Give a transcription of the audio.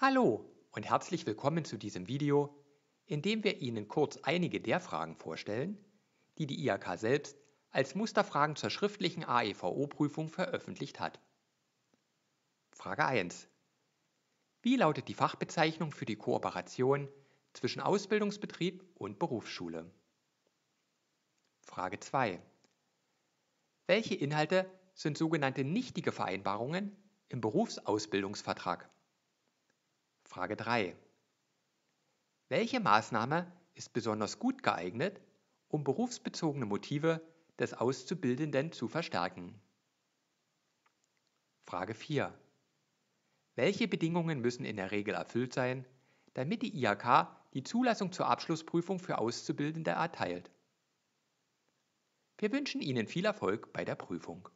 Hallo und herzlich willkommen zu diesem Video, in dem wir Ihnen kurz einige der Fragen vorstellen, die die IHK selbst als Musterfragen zur schriftlichen AEVO-Prüfung veröffentlicht hat. Frage 1. Wie lautet die Fachbezeichnung für die Kooperation zwischen Ausbildungsbetrieb und Berufsschule? Frage 2. Welche Inhalte sind sogenannte nichtige Vereinbarungen im Berufsausbildungsvertrag? Frage 3. Welche Maßnahme ist besonders gut geeignet, um berufsbezogene Motive des Auszubildenden zu verstärken? Frage 4. Welche Bedingungen müssen in der Regel erfüllt sein, damit die IHK die Zulassung zur Abschlussprüfung für Auszubildende erteilt? Wir wünschen Ihnen viel Erfolg bei der Prüfung.